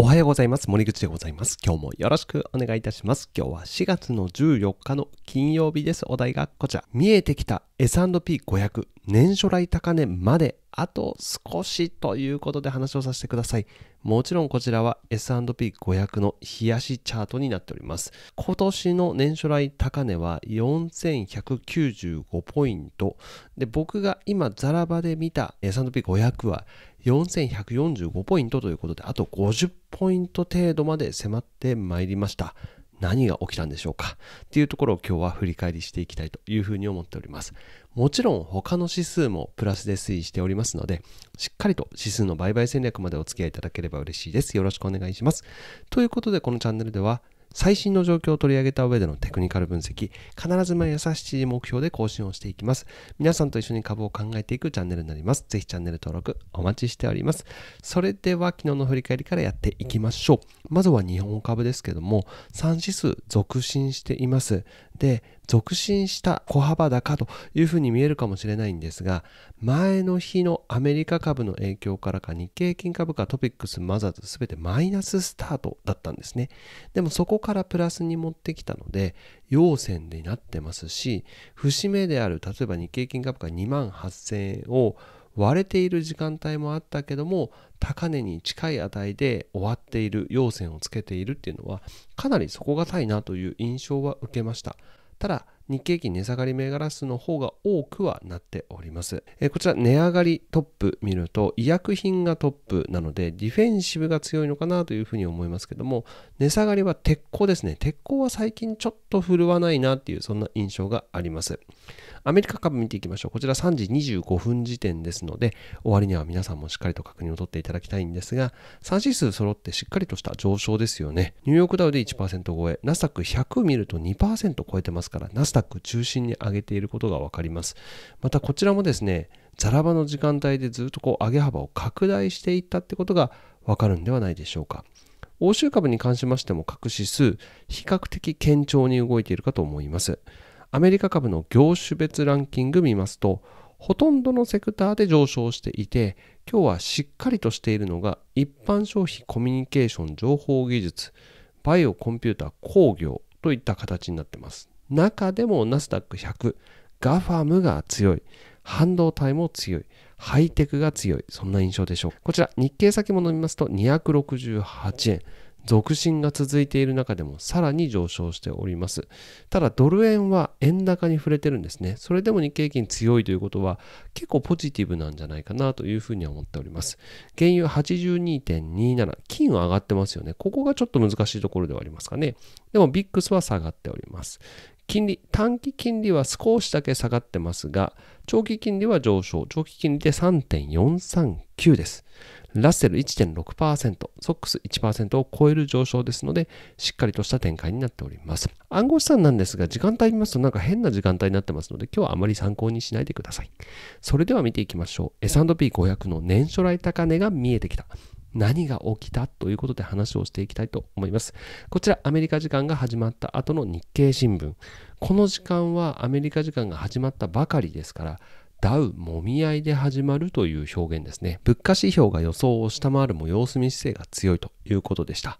おはようございます。森口でございます。今日もよろしくお願いいたします。今日は4月の14日の金曜日です。お題がこちら。見えてきた S&P500 年初来高値まであと少しということで話をさせてください。もちろんこちらは S&P500 の冷やしチャートになっております。今年の年初来高値は4195ポイント。で、僕が今ザラバで見た S&P500 は4145ポイントということで、あと50ポイント程度まで迫ってまいりました。何が起きたんでしょうかっていうところを今日は振り返りしていきたいというふうに思っております。もちろん他の指数もプラスで推移しておりますので、しっかりと指数の売買戦略までお付き合いいただければ嬉しいです。よろしくお願いします。ということでこのチャンネルでは、最新の状況を取り上げた上でのテクニカル分析、必ず毎朝7時目標で更新をしていきます。皆さんと一緒に株を考えていくチャンネルになります。ぜひチャンネル登録お待ちしております。それでは昨日の振り返りからやっていきましょう。まずは日本株ですけども、3指数続伸しています。で、続伸した小幅高というふうに見えるかもしれないんですが、前の日のアメリカ株の影響からか日経金株価トピックスマザーズ全てマイナススタートだったんですね。でもそこからプラスに持ってきたので、陽線になってますし、節目である例えば日経金株価2万8000円を割れている時間帯もあったけども高値に近い値で終わっている陽線をつけているっていうのはかなり底堅いなという印象は受けましたただ日経金値下がり銘柄数の方が多くはなっております。えこちら値上がりトップ見ると医薬品がトップなのでディフェンシブが強いのかなというふうに思いますけども値下がりは鉄鋼ですね。鉄鋼は最近ちょっと振るわないなっていうそんな印象があります。アメリカ株見ていきましょう。こちら3時25分時点ですので終わりには皆さんもしっかりと確認を取っていただきたいんですが3指数揃ってしっかりとした上昇ですよね。ニューヨークダウで1%超え、ナスダック100見ると2%超えてますから、ナスタック作中心に上げていることが分かります。またこちらもですね、ザラ場の時間帯でずっとこう上げ幅を拡大していったってことが分かるんではないでしょうか。欧州株に関しましても各指数、比較的堅調に動いているかと思います。アメリカ株の業種別ランキング見ますと、ほとんどのセクターで上昇していて、今日はしっかりとしているのが一般消費コミュニケーション情報技術、バイオコンピューター工業といった形になってます。中でもナスダック100、ガファムが強い、半導体も強い、ハイテクが強い、そんな印象でしょう。こちら、日経先物見ますと268円。続伸が続いている中でもさらに上昇しております。ただドル円は円高に触れてるんですね。それでも日経金強いということは結構ポジティブなんじゃないかなというふうには思っております。原油82.27、金は上がってますよね。ここがちょっと難しいところではありますかね。でもビックスは下がっております。金利、短期金利は少しだけ下がってますが、長期金利は上昇。長期金利で3.439です。ラッセル1.6%、ソックス1%を超える上昇ですので、しっかりとした展開になっております。暗号資産なんですが、時間帯見ますとなんか変な時間帯になってますので、今日はあまり参考にしないでください。それでは見ていきましょう。S&P500 の年初来高値が見えてきた。何が起きたということで話をしていきたいと思います。こちらアメリカ時間が始まった後の日経新聞。この時間はアメリカ時間が始まったばかりですから、ダウもみ合いで始まるという表現ですね。物価指標が予想を下回るも様子見姿勢が強いということでした。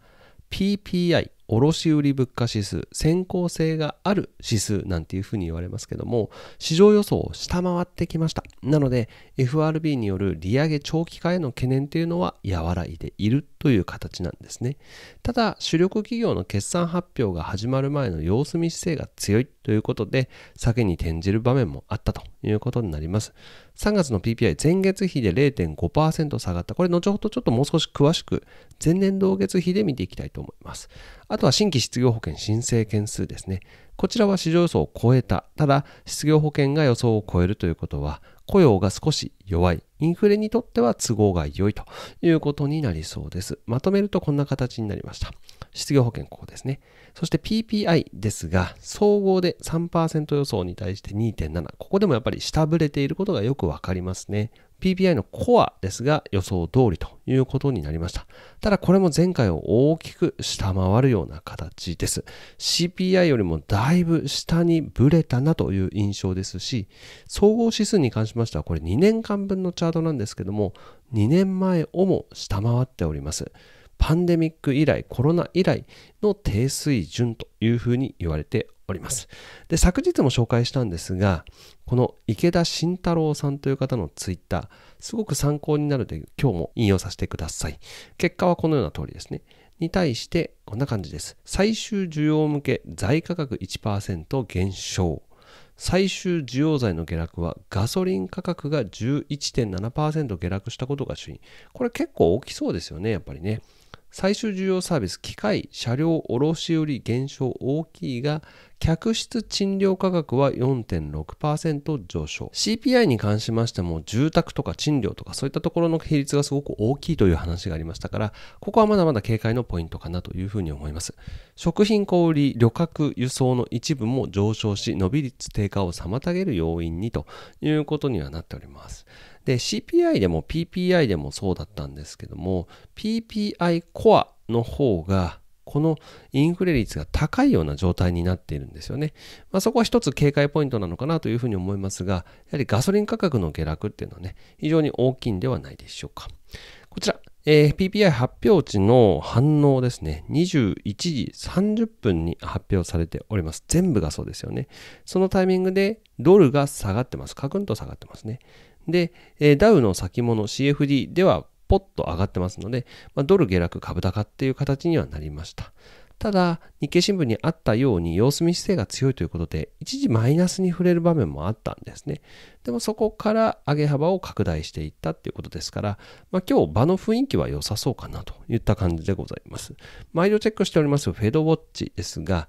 PPI 卸売物価指数先行性がある指数なんていうふうに言われますけども市場予想を下回ってきましたなので FRB による利上げ長期化への懸念というのは和らいでいるという形なんですね。ただ、主力企業の決算発表が始まる前の様子見姿勢が強いということで、下げに転じる場面もあったということになります。3月の PPI 前月比で0.5%下がった。これ後ほどちょっともう少し詳しく前年同月比で見ていきたいと思います。あとは新規失業保険申請件数ですね。こちらは市場予想を超えた。ただ、失業保険が予想を超えるということは、雇用が少し弱い、インフレにとっては都合が良いということになりそうです。まとめるとこんな形になりました。失業保険ここですね。そして PPI ですが、総合で3%予想に対して2.7。ここでもやっぱり下振れていることがよくわかりますね。PPI のコアですが予想通りということになりました。ただこれも前回を大きく下回るような形です。CPI よりもだいぶ下にブレたなという印象ですし、総合指数に関しましてはこれ2年間分のチャートなんですけども、2年前をも下回っております。パンデミック以来、コロナ以来の低水準というふうに言われております。で、昨日も紹介したんですが、この池田慎太郎さんという方のツイッター、すごく参考になるので、今日も引用させてください。結果はこのような通りですね。に対して、こんな感じです。最終需要向け、在価格1%減少。最終需要材の下落はガソリン価格が11.7%下落したことが主因。これ結構大きそうですよね、やっぱりね。最終需要サービス機械車両卸売減少大きいが客室賃料価格は4.6%上昇 CPI に関しましても住宅とか賃料とかそういったところの比率がすごく大きいという話がありましたからここはまだまだ警戒のポイントかなというふうに思います食品小売旅客輸送の一部も上昇し伸び率低下を妨げる要因にということにはなっておりますで、CPI でも PPI でもそうだったんですけども、PPI コアの方が、このインフレ率が高いような状態になっているんですよね。まあ、そこは一つ警戒ポイントなのかなというふうに思いますが、やはりガソリン価格の下落っていうのはね、非常に大きいんではないでしょうか。こちら、えー、PPI 発表値の反応ですね、21時30分に発表されております。全部がそうですよね。そのタイミングでドルが下がってます。カクンと下がってますね。で、えダウの先物 CFD ではポッと上がってますので、まあ、ドル下落株高っていう形にはなりました。ただ、日経新聞にあったように様子見姿勢が強いということで、一時マイナスに触れる場面もあったんですね。でもそこから上げ幅を拡大していったっていうことですから、まあ、今日場の雰囲気は良さそうかなといった感じでございます。毎度チェックしておりますフェドウォッチですが、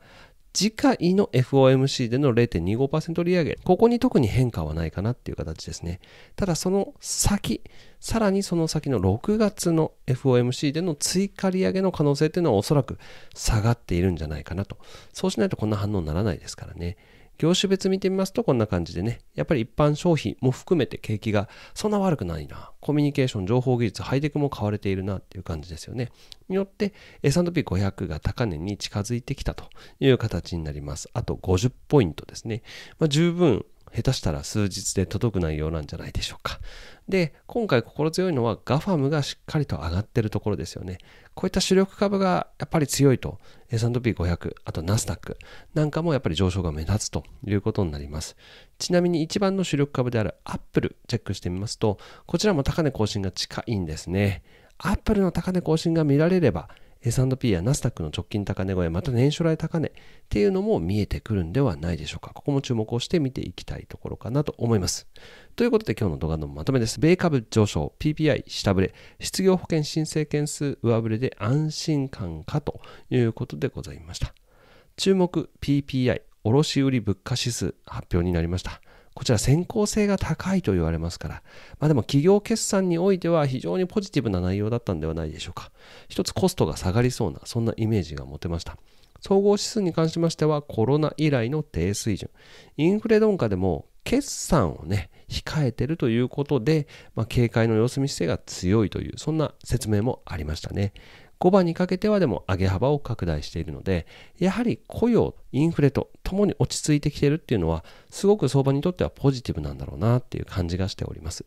次回の FOMC での0.25%利上げ、ここに特に変化はないかなっていう形ですね。ただその先、さらにその先の6月の FOMC での追加利上げの可能性っていうのはおそらく下がっているんじゃないかなと。そうしないとこんな反応にならないですからね。業種別見てみますとこんな感じでね、やっぱり一般消費も含めて景気がそんな悪くないな、コミュニケーション、情報技術、ハイテクも買われているなっていう感じですよね。によって S&P500 が高値に近づいてきたという形になります。あと50ポイントですね。まあ、十分下手したら数日で届く内容なんじゃないでしょうか。で、今回心強いのは GAFAM がしっかりと上がってるところですよね。こういった主力株がやっぱり強いと S&P500、あとナスダックなんかもやっぱり上昇が目立つということになります。ちなみに一番の主力株である Apple チェックしてみますと、こちらも高値更新が近いんですね。Apple の高値更新が見られれば S&P やナスダックの直近高値超え、また年初来高値っていうのも見えてくるんではないでしょうか。ここも注目をして見ていきたいところかなと思います。ということで今日の動画のまとめです。米株上昇、PPI 下振れ、失業保険申請件数上振れで安心感かということでございました。注目 PPI、卸売物価指数発表になりました。こちら先行性が高いと言われますから、まあでも企業決算においては非常にポジティブな内容だったんではないでしょうか。一つコストが下がりそうな、そんなイメージが持てました。総合指数に関しましてはコロナ以来の低水準。インフレ鈍化でも決算をね、控えているということで、まあ、警戒の様子見姿勢が強いという、そんな説明もありましたね。5番にかけてはでも上げ幅を拡大しているので、やはり雇用、インフレとともに落ち着いてきているっていうのは、すごく相場にとってはポジティブなんだろうなっていう感じがしております。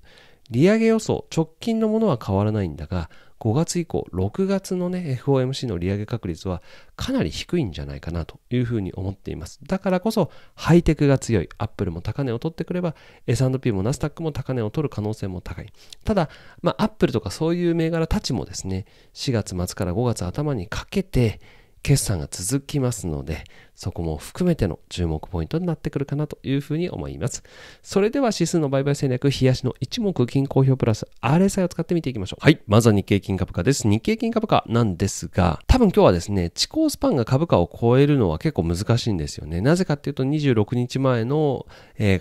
利上げ予想、直近のものは変わらないんだが、5月以降、6月のね、FOMC の利上げ確率はかなり低いんじゃないかなというふうに思っています。だからこそ、ハイテクが強い。アップルも高値を取ってくれば、S&P もナスタックも高値を取る可能性も高い。ただ、まあ、アップルとかそういう銘柄たちもですね、4月末から5月頭にかけて、決算が続きますので、そこも含めての注目ポイントになってくるかなというふうに思います。それでは指数の売買戦略、冷やしの一目金衡表プラス RSI を使って見ていきましょう。はい。まずは日経金株価です。日経金株価なんですが、多分今日はですね、地高スパンが株価を超えるのは結構難しいんですよね。なぜかっていうと26日前の、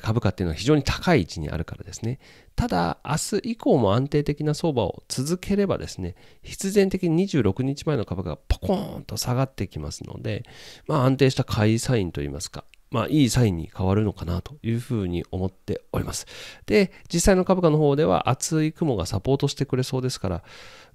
株価っていうのは非常に高い位置にあるからですね。ただ、明日以降も安定的な相場を続ければですね、必然的に26日前の株価がポコーンと下がってきますので、まあ、安定した買いサインといいますか、まあ、いいサインに変わるのかなというふうに思っております。で、実際の株価の方では厚い雲がサポートしてくれそうですから、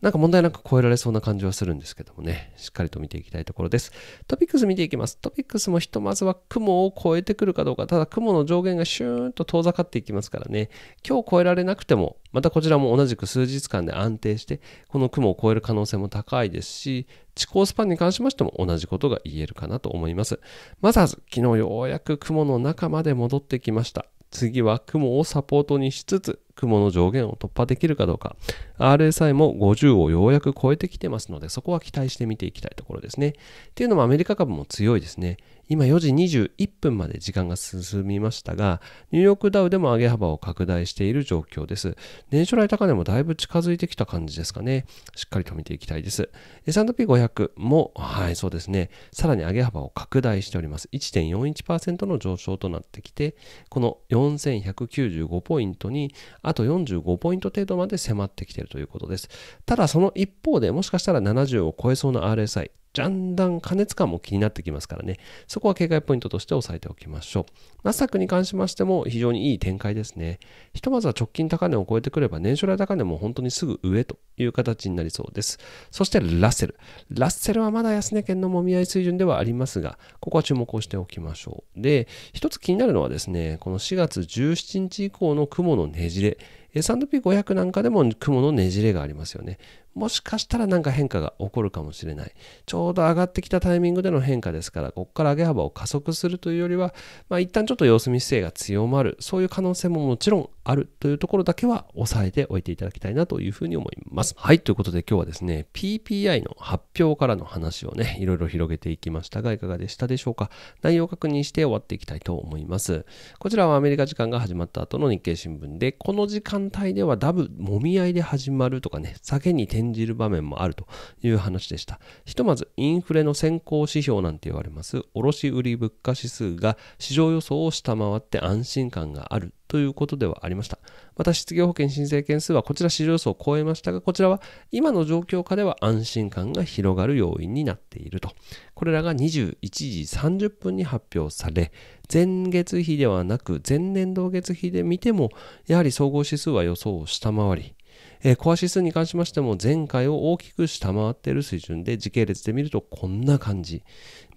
なんか問題なく超えられそうな感じはするんですけどもね、しっかりと見ていきたいところです。トピックス見ていきます。トピックスもひとまずは雲を超えてくるかどうか、ただ雲の上限がシューンと遠ざかっていきますからね、今日超えられなくても、またこちらも同じく数日間で安定して、この雲を超える可能性も高いですし、地高スパンに関しましても同じことが言えるかなと思います。まずは昨日ようやく雲の中まで戻ってきました。次は雲をサポートにしつつ、雲の上限を突破できるかどうか RSI も50をようやく超えてきてますのでそこは期待して見ていきたいところですねっていうのもアメリカ株も強いですね今4時21分まで時間が進みましたがニューヨークダウでも上げ幅を拡大している状況です年初来高値もだいぶ近づいてきた感じですかねしっかりと見ていきたいです S&P500 もはいそうですねさらに上げ幅を拡大しております1.41%の上昇となってきてこの4195ポイントにあと45ポイント程度まで迫ってきているということです。ただその一方でもしかしたら70を超えそうな RSI だんだん加熱感も気になってきますからね。そこは警戒ポイントとして押さえておきましょう。ナスダックに関しましても非常にいい展開ですね。ひとまずは直近高値を超えてくれば年初来高値も本当にすぐ上という形になりそうです。そしてラッセル。ラッセルはまだ安値圏のもみ合い水準ではありますが、ここは注目をしておきましょう。で、一つ気になるのはですね、この4月17日以降の雲のねじれ。S&P500 なんかでも雲のねじれがありますよね。もしかしたらなんか変化が起こるかもしれない。ちょうど上がってきたタイミングでの変化ですから、ここから上げ幅を加速するというよりは、まあ、一旦ちょっと様子見姿勢が強まる、そういう可能性ももちろんあるというところだけは押さえておいていただきたいなというふうに思います。はい、ということで今日はですね、PPI の発表からの話をね、いろいろ広げていきましたが、いかがでしたでしょうか。内容を確認して終わっていきたいと思います。こちらはアメリカ時間が始まった後の日経新聞で、この時間帯ではダブ、もみ合いで始まるとかね、酒に転演じる場面もあるという話でした。ひとまずインフレの先行指標なんて言われます卸売物価指数が市場予想を下回って安心感があるということではありました。また失業保険申請件数はこちら市場予想を超えましたが、こちらは今の状況下では安心感が広がる要因になっていると。これらが21時30分に発表され、前月比ではなく前年同月比で見ても、やはり総合指数は予想を下回り、えー、コア指数に関しましても前回を大きく下回っている水準で時系列で見るとこんな感じ。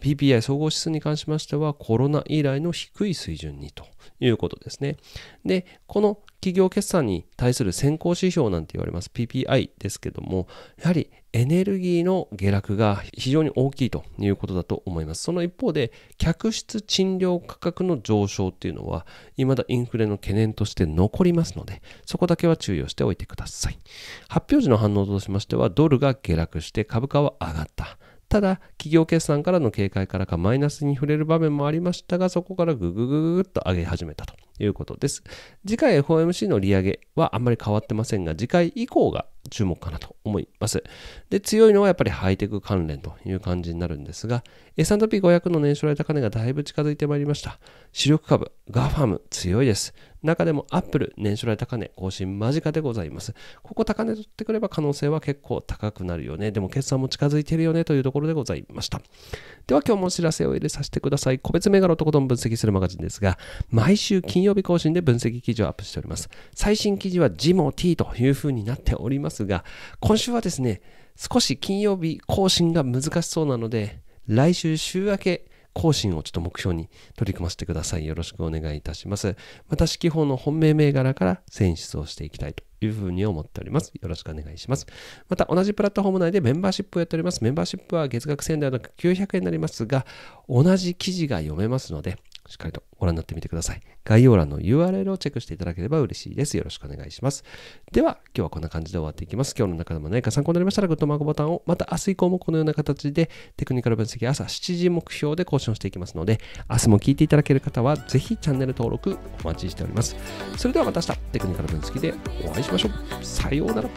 PPI 総合指数に関しましてはコロナ以来の低い水準にということですね。で、この企業決算に対する先行指標なんて言われます PPI ですけども、やはりエネルギーの下落が非常に大きいということだと思います。その一方で、客室賃料価格の上昇っていうのは、未だインフレの懸念として残りますので、そこだけは注意をしておいてください。発表時の反応としましては、ドルが下落して株価は上がった。ただ、企業決算からの警戒からかマイナスに触れる場面もありましたが、そこからぐぐぐぐっと上げ始めたと。いうことです。次回 FOMC の利上げはあんまり変わってませんが、次回以降が注目かなと思います。で、強いのはやっぱりハイテク関連という感じになるんですが、S&P500 の年初来高値がだいぶ近づいてまいりました。主力株、ガファム強いです。中でもアップル年初来高値更新間近でございます。ここ高値取ってくれば可能性は結構高くなるよね。でも決算も近づいてるよねというところでございました。では今日もお知らせを入れさせてください。個別銘柄をとことん分析するマガジンですが、毎週金曜曜日更新で分析記事をアップしております。最新記事はジモ T という風になっておりますが、今週はですね、少し金曜日更新が難しそうなので、来週週明け更新をちょっと目標に取り組ませてください。よろしくお願いいたします。また四季報の本命銘柄から選出をしていきたいというふうに思っております。よろしくお願いします。また同じプラットフォーム内でメンバーシップをやっております。メンバーシップは月額1000ではなく900円になりますが、同じ記事が読めますので、しっかりとご覧になってみてください。概要欄の URL をチェックしていただければ嬉しいです。よろしくお願いします。では、今日はこんな感じで終わっていきます。今日の中でも何か参考になりましたら、グッドマークボタンを、また明日以降もこのような形で、テクニカル分析朝7時目標で更新をしていきますので、明日も聞いていただける方は、ぜひチャンネル登録お待ちしております。それではまた明日、テクニカル分析でお会いしましょう。さようなら。